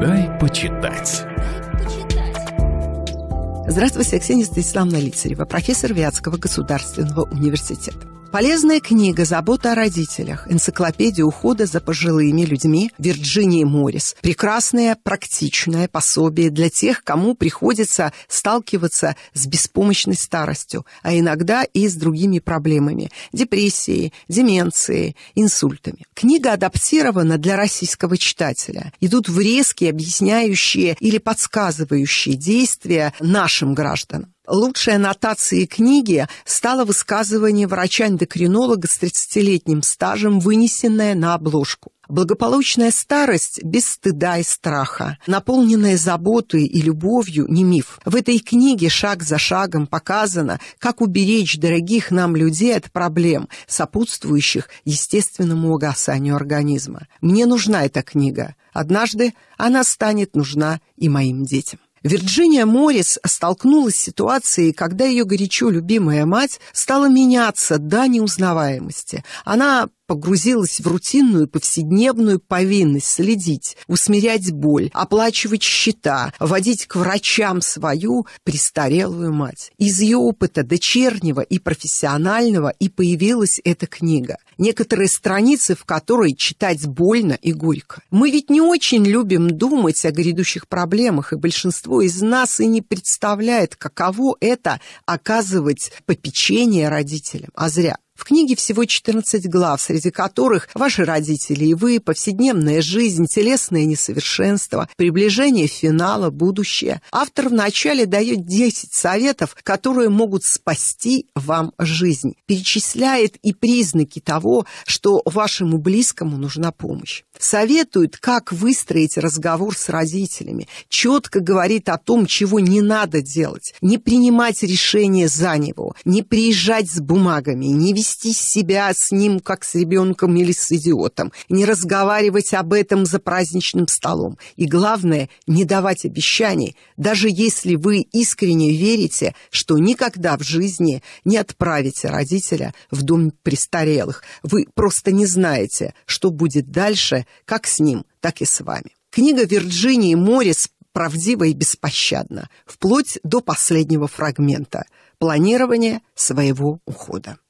Дай почитать. Здравствуйте, Ксения Станиславовна Лицарева, профессор Вятского государственного университета. Полезная книга «Забота о родителях», энциклопедия ухода за пожилыми людьми Вирджинии Моррис. Прекрасное практичное пособие для тех, кому приходится сталкиваться с беспомощной старостью, а иногда и с другими проблемами – депрессией, деменцией, инсультами. Книга адаптирована для российского читателя. Идут врезки, объясняющие или подсказывающие действия нашим гражданам. Лучшей аннотацией книги стало высказывание врача-эндокринолога с 30-летним стажем, вынесенное на обложку. Благополучная старость без стыда и страха, наполненная заботой и любовью, не миф. В этой книге шаг за шагом показано, как уберечь дорогих нам людей от проблем, сопутствующих естественному угасанию организма. Мне нужна эта книга. Однажды она станет нужна и моим детям. Вирджиния Моррис столкнулась с ситуацией, когда ее горячо любимая мать стала меняться до неузнаваемости. Она погрузилась в рутинную повседневную повинность следить, усмирять боль, оплачивать счета, водить к врачам свою престарелую мать. Из ее опыта дочернего и профессионального и появилась эта книга. Некоторые страницы, в которой читать больно и горько. Мы ведь не очень любим думать о грядущих проблемах, и большинство из нас и не представляет, каково это оказывать попечение родителям. А зря. В книге всего 14 глав, среди которых ваши родители и вы, повседневная жизнь, телесное несовершенство, приближение финала, будущее. Автор вначале дает 10 советов, которые могут спасти вам жизнь. Перечисляет и признаки того, что вашему близкому нужна помощь. Советует, как выстроить разговор с родителями. Четко говорит о том, чего не надо делать. Не принимать решение за него. Не приезжать с бумагами. Не вести вести себя с ним, как с ребенком или с идиотом, не разговаривать об этом за праздничным столом. И главное, не давать обещаний, даже если вы искренне верите, что никогда в жизни не отправите родителя в дом престарелых. Вы просто не знаете, что будет дальше, как с ним, так и с вами. Книга Вирджинии Моррис правдиво и беспощадно, вплоть до последнего фрагмента – планирования своего ухода.